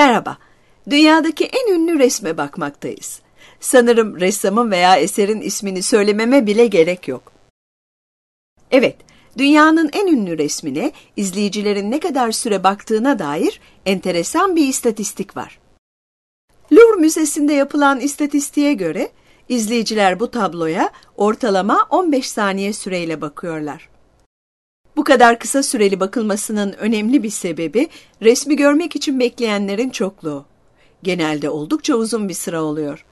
Merhaba, dünyadaki en ünlü resme bakmaktayız. Sanırım ressamın veya eserin ismini söylememe bile gerek yok. Evet, dünyanın en ünlü resmine izleyicilerin ne kadar süre baktığına dair enteresan bir istatistik var. Louvre Müzesi'nde yapılan istatistiğe göre izleyiciler bu tabloya ortalama 15 saniye süreyle bakıyorlar. Bu kadar kısa süreli bakılmasının önemli bir sebebi resmi görmek için bekleyenlerin çokluğu. Genelde oldukça uzun bir sıra oluyor.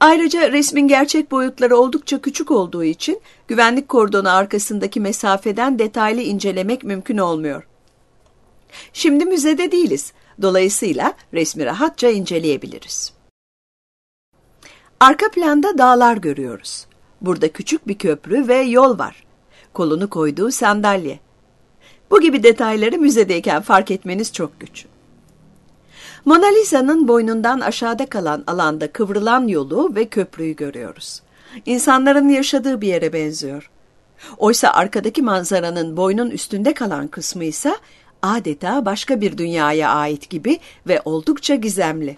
Ayrıca resmin gerçek boyutları oldukça küçük olduğu için güvenlik kordonu arkasındaki mesafeden detaylı incelemek mümkün olmuyor. Şimdi müzede değiliz. Dolayısıyla resmi rahatça inceleyebiliriz. Arka planda dağlar görüyoruz. Burada küçük bir köprü ve yol var kolunu koyduğu sandalye. Bu gibi detayları müzedeyken fark etmeniz çok güç. Mona Lisa'nın boynundan aşağıda kalan alanda kıvrılan yolu ve köprüyü görüyoruz. İnsanların yaşadığı bir yere benziyor. Oysa arkadaki manzaranın boynun üstünde kalan kısmı ise adeta başka bir dünyaya ait gibi ve oldukça gizemli.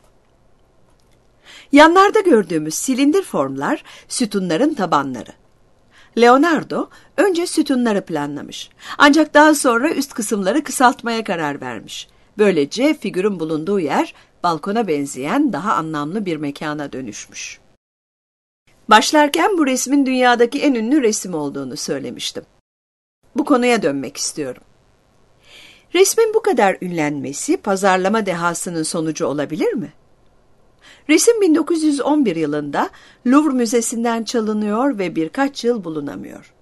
Yanlarda gördüğümüz silindir formlar sütunların tabanları. Leonardo önce sütunları planlamış. Ancak daha sonra üst kısımları kısaltmaya karar vermiş. Böylece figürün bulunduğu yer balkona benzeyen daha anlamlı bir mekana dönüşmüş. Başlarken bu resmin dünyadaki en ünlü resim olduğunu söylemiştim. Bu konuya dönmek istiyorum. Resmin bu kadar ünlenmesi pazarlama dehasının sonucu olabilir mi? Resim 1911 yılında Louvre Müzesi'nden çalınıyor ve birkaç yıl bulunamıyor.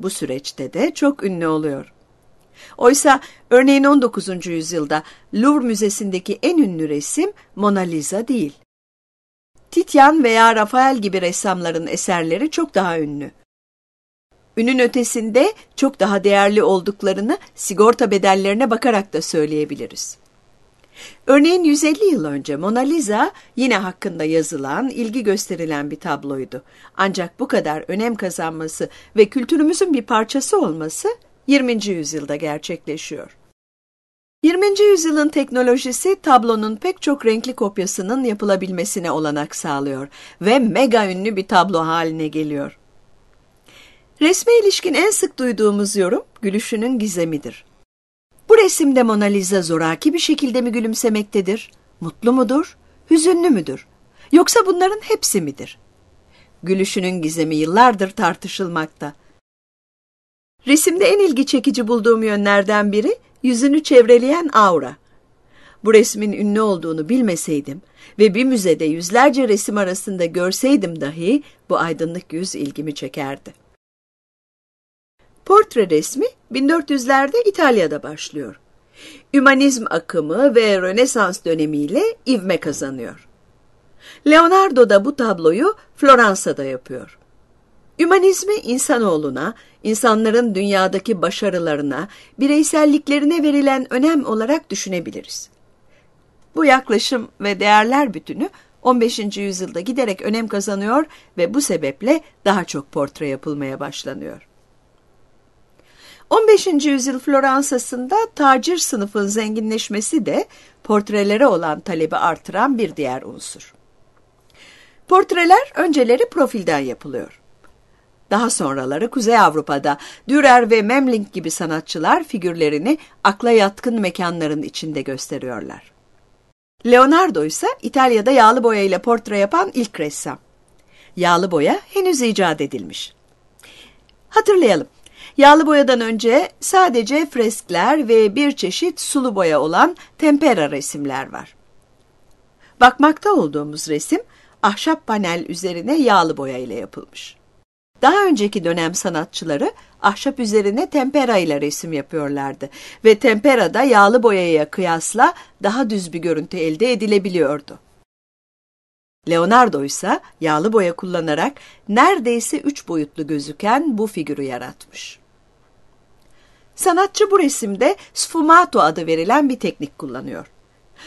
Bu süreçte de çok ünlü oluyor. Oysa örneğin 19. yüzyılda Louvre Müzesi'ndeki en ünlü resim Mona Lisa değil. Titian veya Rafael gibi ressamların eserleri çok daha ünlü. Ünün ötesinde çok daha değerli olduklarını sigorta bedellerine bakarak da söyleyebiliriz. Örneğin 150 yıl önce Mona Lisa yine hakkında yazılan, ilgi gösterilen bir tabloydu. Ancak bu kadar önem kazanması ve kültürümüzün bir parçası olması 20. yüzyılda gerçekleşiyor. 20. yüzyılın teknolojisi tablonun pek çok renkli kopyasının yapılabilmesine olanak sağlıyor ve mega ünlü bir tablo haline geliyor. Resme ilişkin en sık duyduğumuz yorum gülüşünün gizemidir resimde Mona Lisa zoraki bir şekilde mi gülümsemektedir? Mutlu mudur? Hüzünlü müdür? Yoksa bunların hepsi midir? Gülüşünün gizemi yıllardır tartışılmakta. Resimde en ilgi çekici bulduğum yönlerden biri yüzünü çevreleyen aura. Bu resmin ünlü olduğunu bilmeseydim ve bir müzede yüzlerce resim arasında görseydim dahi bu aydınlık yüz ilgimi çekerdi. Portre resmi 1400'lerde İtalya'da başlıyor. Ümanizm akımı ve Rönesans dönemiyle ivme kazanıyor. Leonardo da bu tabloyu Floransa'da yapıyor. Ümanizmi insanoğluna, insanların dünyadaki başarılarına, bireyselliklerine verilen önem olarak düşünebiliriz. Bu yaklaşım ve değerler bütünü 15. yüzyılda giderek önem kazanıyor ve bu sebeple daha çok portre yapılmaya başlanıyor. 15. yüzyıl Floransa'sında tacir sınıfın zenginleşmesi de portrelere olan talebi artıran bir diğer unsur. Portreler önceleri profilden yapılıyor. Daha sonraları Kuzey Avrupa'da Dürer ve Memling gibi sanatçılar figürlerini akla yatkın mekanların içinde gösteriyorlar. Leonardo ise İtalya'da yağlı boya ile portre yapan ilk ressam. Yağlı boya henüz icat edilmiş. Hatırlayalım. Yağlı boyadan önce sadece freskler ve bir çeşit sulu boya olan tempera resimler var. Bakmakta olduğumuz resim ahşap panel üzerine yağlı boya ile yapılmış. Daha önceki dönem sanatçıları ahşap üzerine tempera ile resim yapıyorlardı ve tempera da yağlı boyaya kıyasla daha düz bir görüntü elde edilebiliyordu. Leonardo ise yağlı boya kullanarak neredeyse üç boyutlu gözüken bu figürü yaratmış. Sanatçı bu resimde sfumato adı verilen bir teknik kullanıyor.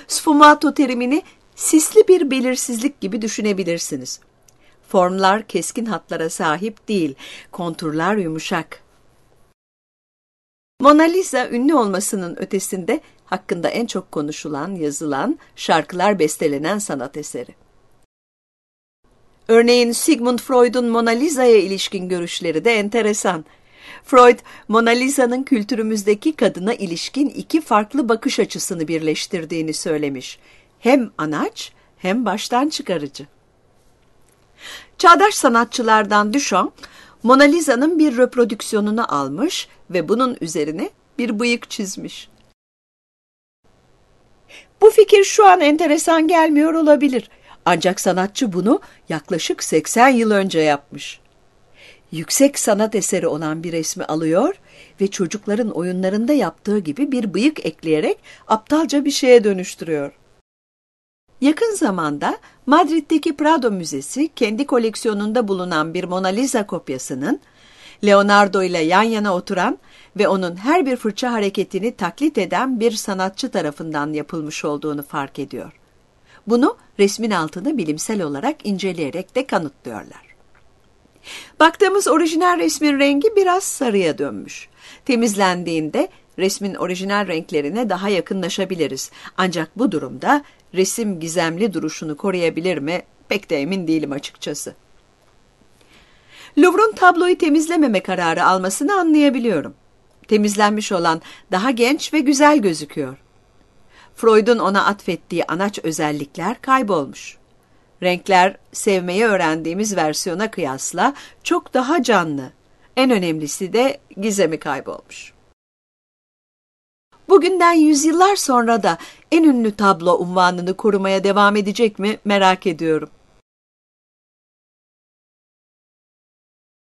Sfumato terimini sisli bir belirsizlik gibi düşünebilirsiniz. Formlar keskin hatlara sahip değil, konturlar yumuşak. Mona Lisa ünlü olmasının ötesinde hakkında en çok konuşulan, yazılan, şarkılar bestelenen sanat eseri. Örneğin Sigmund Freud'un Mona Lisa'ya ilişkin görüşleri de enteresan. Freud, Mona Lisa'nın kültürümüzdeki kadına ilişkin iki farklı bakış açısını birleştirdiğini söylemiş. Hem anaç hem baştan çıkarıcı. Çağdaş sanatçılardan Duchamp, Mona Lisa'nın bir reprodüksiyonunu almış ve bunun üzerine bir bıyık çizmiş. Bu fikir şu an enteresan gelmiyor olabilir. Ancak sanatçı bunu yaklaşık 80 yıl önce yapmış. Yüksek sanat eseri olan bir resmi alıyor ve çocukların oyunlarında yaptığı gibi bir bıyık ekleyerek aptalca bir şeye dönüştürüyor. Yakın zamanda Madrid'deki Prado Müzesi kendi koleksiyonunda bulunan bir Mona Lisa kopyasının Leonardo ile yan yana oturan ve onun her bir fırça hareketini taklit eden bir sanatçı tarafından yapılmış olduğunu fark ediyor. Bunu resmin altını bilimsel olarak inceleyerek de kanıtlıyorlar. Baktığımız orijinal resmin rengi biraz sarıya dönmüş. Temizlendiğinde resmin orijinal renklerine daha yakınlaşabiliriz. Ancak bu durumda resim gizemli duruşunu koruyabilir mi pek de emin değilim açıkçası. Louvre'un tabloyu temizlememe kararı almasını anlayabiliyorum. Temizlenmiş olan daha genç ve güzel gözüküyor. Freud'un ona atfettiği anaç özellikler kaybolmuş. Renkler sevmeyi öğrendiğimiz versiyona kıyasla çok daha canlı. En önemlisi de gizemi kaybolmuş. Bugünden yüzyıllar sonra da en ünlü tablo unvanını korumaya devam edecek mi merak ediyorum.